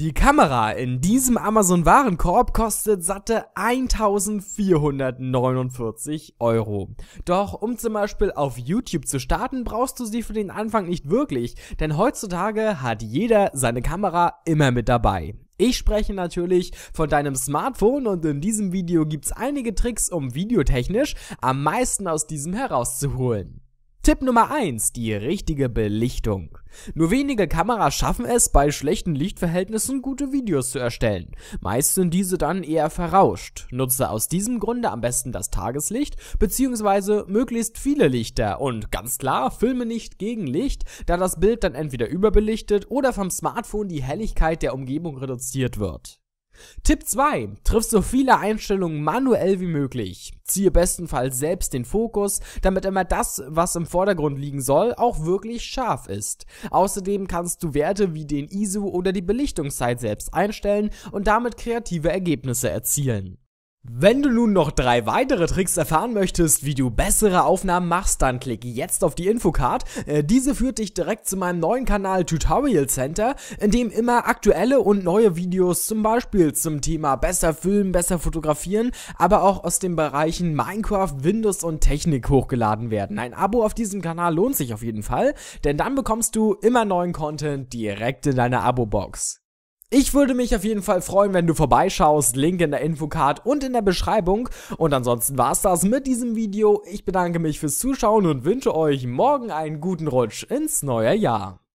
Die Kamera in diesem Amazon Warenkorb kostet satte 1449 Euro. Doch um zum Beispiel auf YouTube zu starten, brauchst du sie für den Anfang nicht wirklich, denn heutzutage hat jeder seine Kamera immer mit dabei. Ich spreche natürlich von deinem Smartphone und in diesem Video gibt's einige Tricks, um videotechnisch am meisten aus diesem herauszuholen. Tipp Nummer eins: die richtige Belichtung. Nur wenige Kameras schaffen es, bei schlechten Lichtverhältnissen gute Videos zu erstellen. Meist sind diese dann eher verrauscht. Nutze aus diesem Grunde am besten das Tageslicht bzw. möglichst viele Lichter und ganz klar, filme nicht gegen Licht, da das Bild dann entweder überbelichtet oder vom Smartphone die Helligkeit der Umgebung reduziert wird. Tipp 2. Triff so viele Einstellungen manuell wie möglich. Ziehe bestenfalls selbst den Fokus, damit immer das, was im Vordergrund liegen soll, auch wirklich scharf ist. Außerdem kannst du Werte wie den ISO oder die Belichtungszeit selbst einstellen und damit kreative Ergebnisse erzielen. Wenn du nun noch drei weitere Tricks erfahren möchtest, wie du bessere Aufnahmen machst, dann klick jetzt auf die Infocard. Äh, diese führt dich direkt zu meinem neuen Kanal Tutorial Center, in dem immer aktuelle und neue Videos zum Beispiel zum Thema besser filmen, besser fotografieren, aber auch aus den Bereichen Minecraft, Windows und Technik hochgeladen werden. Ein Abo auf diesem Kanal lohnt sich auf jeden Fall, denn dann bekommst du immer neuen Content direkt in deiner Abo-Box. Ich würde mich auf jeden Fall freuen, wenn du vorbeischaust. Link in der Infocard und in der Beschreibung. Und ansonsten war's das mit diesem Video. Ich bedanke mich fürs Zuschauen und wünsche euch morgen einen guten Rutsch ins neue Jahr.